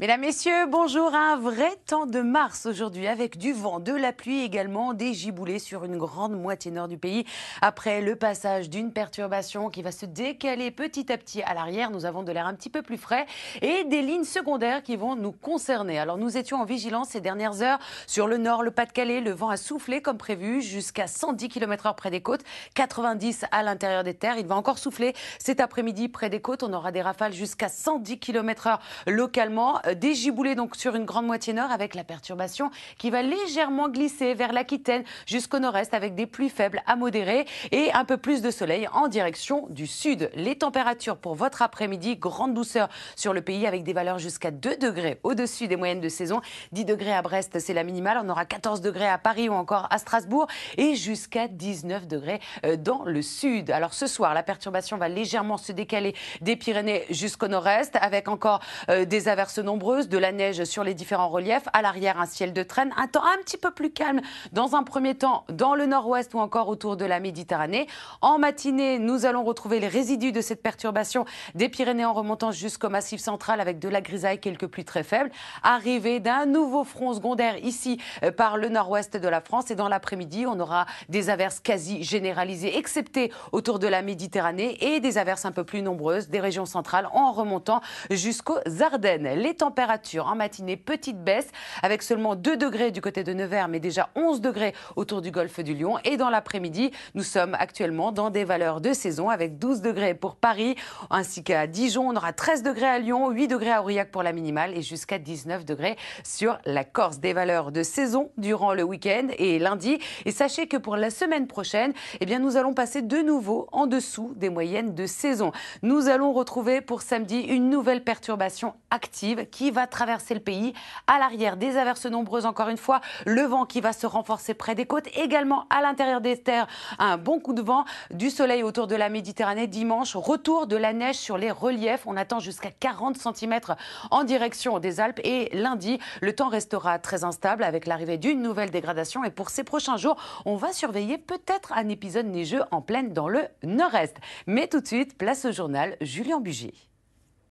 Mesdames, Messieurs, bonjour. Un vrai temps de mars aujourd'hui avec du vent, de la pluie également, des giboulées sur une grande moitié nord du pays. Après le passage d'une perturbation qui va se décaler petit à petit à l'arrière, nous avons de l'air un petit peu plus frais et des lignes secondaires qui vont nous concerner. Alors nous étions en vigilance ces dernières heures sur le nord, le Pas-de-Calais. Le vent a soufflé comme prévu jusqu'à 110 km h près des côtes, 90 à l'intérieur des terres. Il va encore souffler cet après-midi près des côtes. On aura des rafales jusqu'à 110 km h localement euh, dégiboulé donc sur une grande moitié nord avec la perturbation qui va légèrement glisser vers l'Aquitaine jusqu'au nord-est avec des pluies faibles à modérer et un peu plus de soleil en direction du sud. Les températures pour votre après-midi, grande douceur sur le pays avec des valeurs jusqu'à 2 degrés au-dessus des moyennes de saison. 10 degrés à Brest, c'est la minimale. On aura 14 degrés à Paris ou encore à Strasbourg et jusqu'à 19 degrés euh, dans le sud. Alors ce soir, la perturbation va légèrement se décaler des Pyrénées jusqu'au nord-est avec encore euh, des averses non de la neige sur les différents reliefs, à l'arrière un ciel de traîne, un temps un petit peu plus calme dans un premier temps dans le nord-ouest ou encore autour de la Méditerranée. En matinée, nous allons retrouver les résidus de cette perturbation des Pyrénées en remontant jusqu'au massif central avec de la grisaille, quelques pluies très faibles. Arrivée d'un nouveau front secondaire ici euh, par le nord-ouest de la France et dans l'après-midi, on aura des averses quasi généralisées, excepté autour de la Méditerranée et des averses un peu plus nombreuses des régions centrales en remontant jusqu'aux Ardennes. Les Température en matinée, petite baisse avec seulement 2 degrés du côté de Nevers, mais déjà 11 degrés autour du golfe du Lion. Et dans l'après-midi, nous sommes actuellement dans des valeurs de saison avec 12 degrés pour Paris ainsi qu'à Dijon. On aura 13 degrés à Lyon, 8 degrés à Aurillac pour la minimale et jusqu'à 19 degrés sur la Corse. Des valeurs de saison durant le week-end et lundi. Et sachez que pour la semaine prochaine, eh bien, nous allons passer de nouveau en dessous des moyennes de saison. Nous allons retrouver pour samedi une nouvelle perturbation active qui va traverser le pays. À l'arrière, des averses nombreuses encore une fois, le vent qui va se renforcer près des côtes, également à l'intérieur des terres, un bon coup de vent, du soleil autour de la Méditerranée dimanche, retour de la neige sur les reliefs, on attend jusqu'à 40 cm en direction des Alpes et lundi, le temps restera très instable avec l'arrivée d'une nouvelle dégradation et pour ces prochains jours, on va surveiller peut-être un épisode neigeux en pleine dans le nord-est. Mais tout de suite, place au journal Julien Bugier.